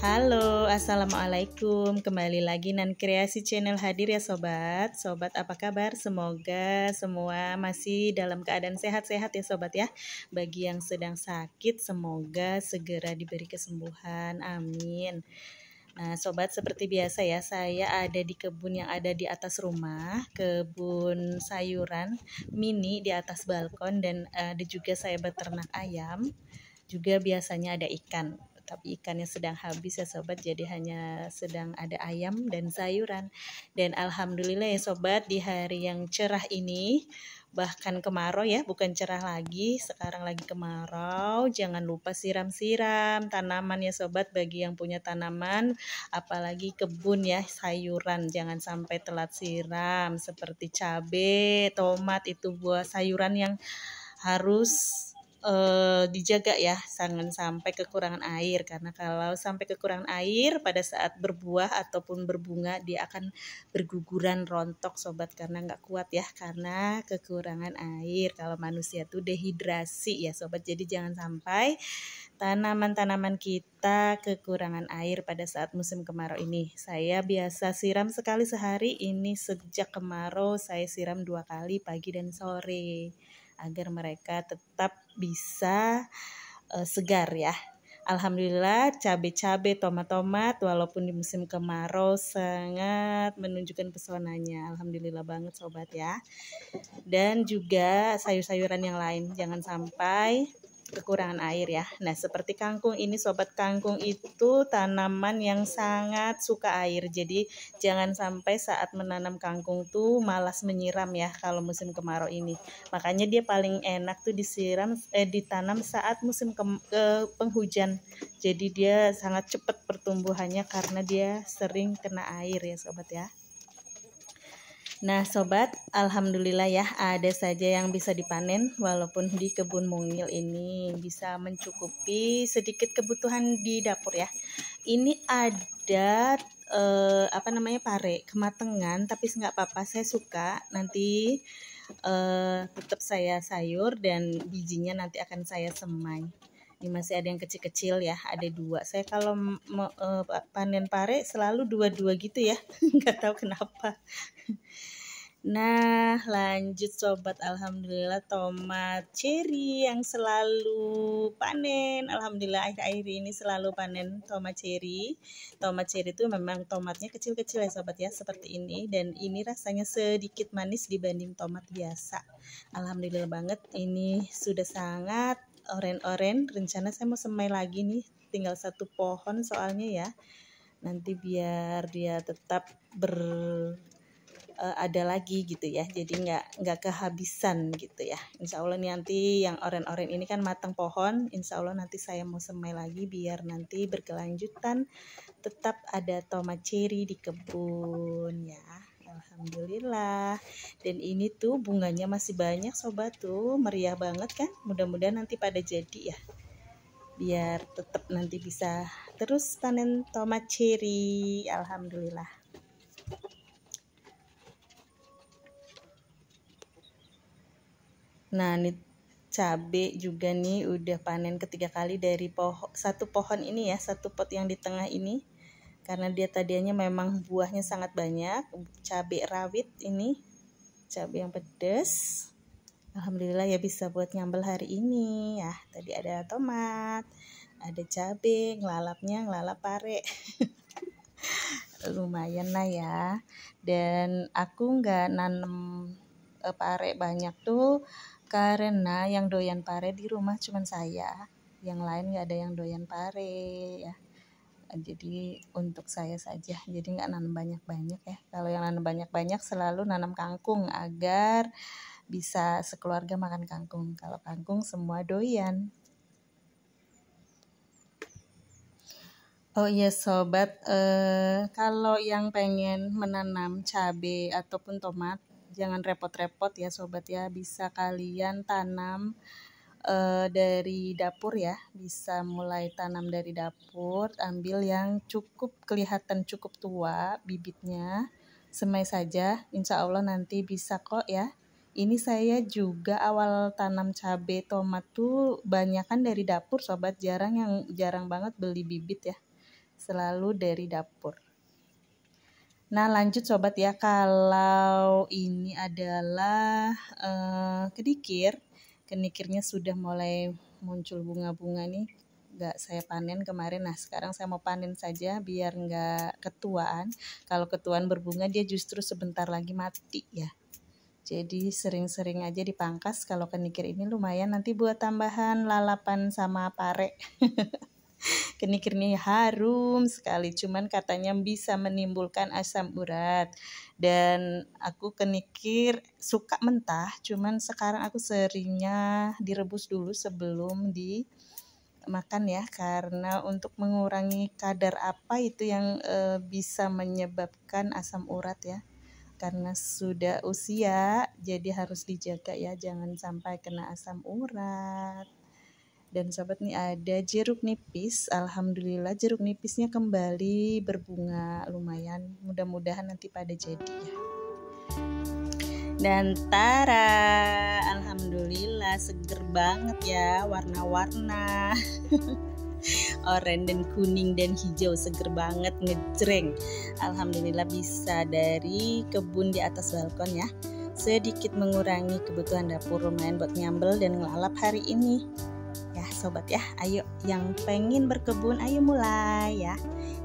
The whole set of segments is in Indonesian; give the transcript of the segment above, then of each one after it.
Halo, Assalamualaikum Kembali lagi Nan Kreasi Channel hadir ya Sobat Sobat apa kabar? Semoga semua masih dalam keadaan sehat-sehat ya Sobat ya Bagi yang sedang sakit semoga segera diberi kesembuhan Amin Nah, sobat seperti biasa ya, saya ada di kebun yang ada di atas rumah, kebun sayuran mini di atas balkon dan eh, ada juga saya beternak ayam. Juga biasanya ada ikan tapi ikannya sedang habis ya sobat jadi hanya sedang ada ayam dan sayuran dan alhamdulillah ya sobat di hari yang cerah ini bahkan kemarau ya bukan cerah lagi sekarang lagi kemarau jangan lupa siram-siram tanaman ya sobat bagi yang punya tanaman apalagi kebun ya sayuran jangan sampai telat siram seperti cabai tomat itu buah sayuran yang harus eh, dijaga ya, jangan sampai kekurangan air karena kalau sampai kekurangan air pada saat berbuah ataupun berbunga dia akan berguguran rontok sobat karena nggak kuat ya karena kekurangan air. Kalau manusia tuh dehidrasi ya sobat, jadi jangan sampai tanaman-tanaman kita kekurangan air pada saat musim kemarau ini. Saya biasa siram sekali sehari, ini sejak kemarau saya siram dua kali pagi dan sore agar mereka tetap bisa uh, segar ya. Alhamdulillah cabai-cabai, tomat-tomat walaupun di musim kemarau sangat menunjukkan pesonanya. Alhamdulillah banget sobat ya. Dan juga sayur-sayuran yang lain jangan sampai kekurangan air ya. Nah, seperti kangkung ini sobat kangkung itu tanaman yang sangat suka air. Jadi, jangan sampai saat menanam kangkung tuh malas menyiram ya kalau musim kemarau ini. Makanya dia paling enak tuh disiram eh ditanam saat musim ke, eh, penghujan. Jadi, dia sangat cepat pertumbuhannya karena dia sering kena air ya, sobat ya. Nah sobat, alhamdulillah ya ada saja yang bisa dipanen walaupun di kebun mungil ini bisa mencukupi sedikit kebutuhan di dapur ya. Ini ada eh, apa namanya pare kematangan tapi nggak apa-apa saya suka nanti eh, tetap saya sayur dan bijinya nanti akan saya semai. Ini masih ada yang kecil-kecil ya, ada dua. Saya kalau uh, panen pare selalu dua-dua gitu ya, nggak tahu kenapa. Nah, lanjut sobat, alhamdulillah tomat cherry yang selalu panen. Alhamdulillah akhir-akhir ini selalu panen tomat cherry. Tomat cherry itu memang tomatnya kecil-kecil ya sobat ya, seperti ini dan ini rasanya sedikit manis dibanding tomat biasa. Alhamdulillah banget ini sudah sangat oren-oren rencana saya mau semai lagi nih tinggal satu pohon soalnya ya nanti biar dia tetap ber uh, ada lagi gitu ya jadi nggak nggak kehabisan gitu ya Insya Allah nanti yang oren-oren ini kan matang pohon Insya Allah nanti saya mau semai lagi biar nanti berkelanjutan tetap ada tomat ceri di kebun ya dan ini tuh bunganya masih banyak sobat tuh meriah banget kan mudah-mudahan nanti pada jadi ya biar tetap nanti bisa terus panen tomat cherry alhamdulillah nah ini cabe juga nih udah panen ketiga kali dari pohon satu pohon ini ya satu pot yang di tengah ini karena dia tadinya memang buahnya sangat banyak cabe rawit ini cabai yang pedas Alhamdulillah ya bisa buat nyambel hari ini ya tadi ada tomat ada cabai ngelalapnya ngelalap pare lumayan lah ya dan aku nggak nanem e, pare banyak tuh karena yang doyan pare di rumah cuman saya yang lain nggak ada yang doyan pare ya jadi untuk saya saja jadi nggak nanam banyak banyak ya kalau yang nanam banyak banyak selalu nanam kangkung agar bisa sekeluarga makan kangkung kalau kangkung semua doyan Oh iya sobat, eh, kalau yang pengen menanam cabai ataupun tomat, jangan repot-repot ya sobat ya, bisa kalian tanam uh, dari dapur ya bisa mulai tanam dari dapur ambil yang cukup kelihatan cukup tua bibitnya semai saja insya Allah nanti bisa kok ya ini saya juga awal tanam cabe tomat tuh banyak kan dari dapur sobat jarang yang jarang banget beli bibit ya selalu dari dapur Nah lanjut sobat ya kalau ini adalah uh, kedikir kenikirnya sudah mulai muncul bunga-bunga nih nggak saya panen kemarin nah sekarang saya mau panen saja biar nggak ketuaan kalau ketuaan berbunga dia justru sebentar lagi mati ya jadi sering-sering aja dipangkas kalau kenikir ini lumayan nanti buat tambahan lalapan sama pare Kenikirnya ya harum sekali, cuman katanya bisa menimbulkan asam urat. Dan aku kenikir suka mentah, cuman sekarang aku seringnya direbus dulu sebelum di makan ya karena untuk mengurangi kadar apa itu yang e, bisa menyebabkan asam urat ya karena sudah usia jadi harus dijaga ya jangan sampai kena asam urat dan sobat nih ada jeruk nipis. Alhamdulillah jeruk nipisnya kembali berbunga lumayan. Mudah-mudahan nanti pada jadi ya. Dan tara, alhamdulillah seger banget ya warna-warna. Oranye dan kuning dan hijau seger banget ngejreng. Alhamdulillah bisa dari kebun di atas balkon ya. Sedikit mengurangi kebutuhan dapur lumayan buat nyambel dan ngelalap hari ini sobat ya. Ayo yang pengen berkebun ayo mulai ya.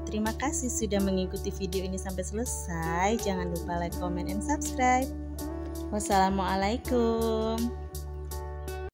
Terima kasih sudah mengikuti video ini sampai selesai. Jangan lupa like, comment, and subscribe. Wassalamualaikum.